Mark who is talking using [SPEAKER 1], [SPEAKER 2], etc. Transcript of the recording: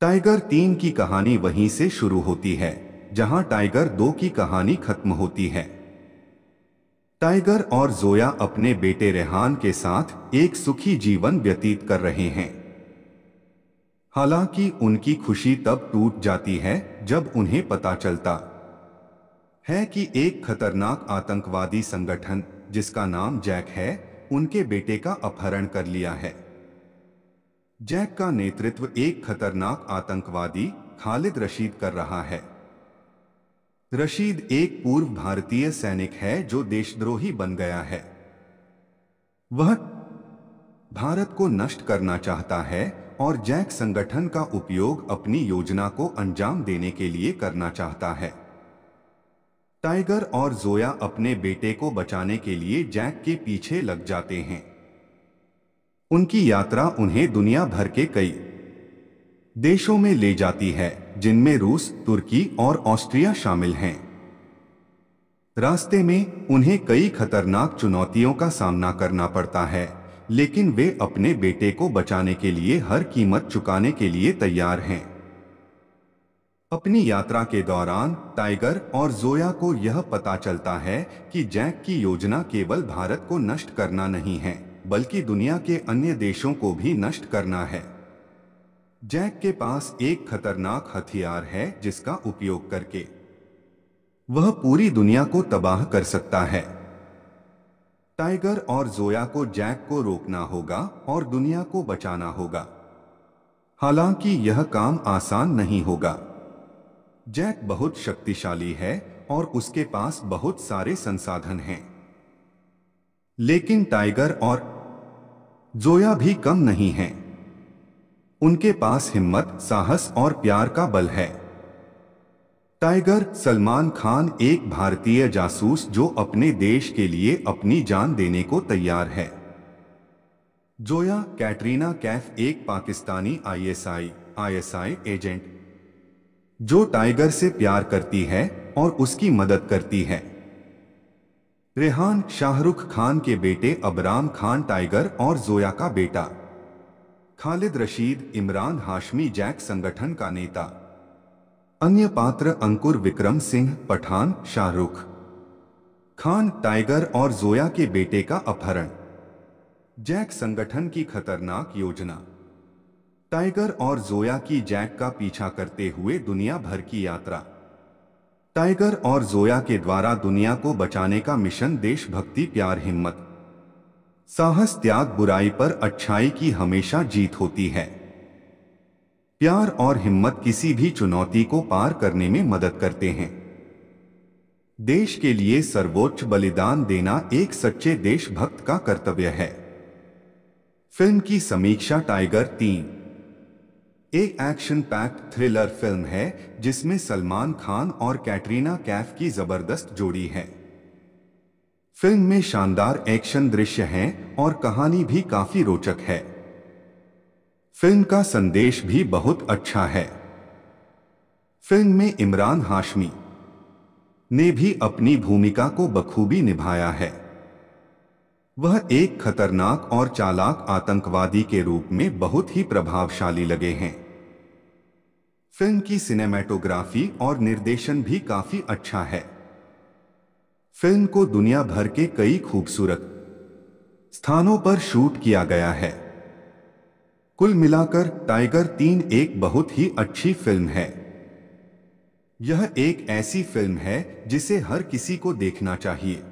[SPEAKER 1] tiger तीन की कहानी वहीं से शुरू होती है जहां टाइगर दो की कहानी खत्म होती है टाइगर और जोया अपने बेटे रेहान के साथ एक सुखी जीवन व्यतीत कर रहे हैं हालांकि उनकी खुशी तब टूट जाती है जब उन्हें पता चलता है कि एक खतरनाक आतंकवादी संगठन जिसका नाम जैक है उनके बेटे का अपहरण कर लिया है जैक का नेतृत्व एक खतरनाक आतंकवादी खालिद रशीद कर रहा है रशीद एक पूर्व भारतीय सैनिक है जो देशद्रोही बन गया है वह भारत को नष्ट करना चाहता है और जैक संगठन का उपयोग अपनी योजना को अंजाम देने के लिए करना चाहता है टाइगर और जोया अपने बेटे को बचाने के लिए जैक के पीछे लग जाते हैं उनकी यात्रा उन्हें दुनिया भर के कई देशों में ले जाती है जिनमें रूस तुर्की और ऑस्ट्रिया शामिल हैं रास्ते में उन्हें कई खतरनाक चुनौतियों का सामना करना पड़ता है लेकिन वे अपने बेटे को बचाने के लिए हर कीमत चुकाने के लिए तैयार हैं अपनी यात्रा के दौरान टाइगर और जोया को यह पता चलता है कि जैक की योजना केवल भारत को नष्ट करना नहीं है बल्कि दुनिया के अन्य देशों को भी नष्ट करना है जैक के पास एक खतरनाक हथियार है जिसका उपयोग करके वह पूरी दुनिया को तबाह कर सकता है टाइगर और जोया को जैक को रोकना होगा और दुनिया को बचाना होगा हालांकि यह काम आसान नहीं होगा जैक बहुत शक्तिशाली है और उसके पास बहुत सारे संसाधन हैं लेकिन टाइगर और जोया भी कम नहीं है उनके पास हिम्मत साहस और प्यार का बल है टाइगर सलमान खान एक भारतीय जासूस जो अपने देश के लिए अपनी जान देने को तैयार है जोया कैटरीना कैफ एक पाकिस्तानी आईएसआई आईएसआई एजेंट जो टाइगर से प्यार करती है और उसकी मदद करती है रेहान शाहरुख खान के बेटे अबराम खान टाइगर और जोया का बेटा खालिद रशीद इमरान हाशमी जैक संगठन का नेता अन्य पात्र अंकुर विक्रम सिंह पठान शाहरुख खान टाइगर और जोया के बेटे का अपहरण जैक संगठन की खतरनाक योजना टाइगर और जोया की जैक का पीछा करते हुए दुनिया भर की यात्रा टाइगर और जोया के द्वारा दुनिया को बचाने का मिशन देशभक्ति प्यार हिम्मत साहस त्याग बुराई पर अच्छाई की हमेशा जीत होती है प्यार और हिम्मत किसी भी चुनौती को पार करने में मदद करते हैं देश के लिए सर्वोच्च बलिदान देना एक सच्चे देशभक्त का कर्तव्य है फिल्म की समीक्षा टाइगर तीन एक एक्शन पैक्ड थ्रिलर फिल्म है जिसमें सलमान खान और कैटरीना कैफ की जबरदस्त जोड़ी है फिल्म में शानदार एक्शन दृश्य हैं और कहानी भी काफी रोचक है फिल्म का संदेश भी बहुत अच्छा है फिल्म में इमरान हाशमी ने भी अपनी भूमिका को बखूबी निभाया है वह एक खतरनाक और चालाक आतंकवादी के रूप में बहुत ही प्रभावशाली लगे हैं फिल्म की सिनेमेटोग्राफी और निर्देशन भी काफी अच्छा है फिल्म को दुनिया भर के कई खूबसूरत स्थानों पर शूट किया गया है कुल मिलाकर टाइगर तीन एक बहुत ही अच्छी फिल्म है यह एक ऐसी फिल्म है जिसे हर किसी को देखना चाहिए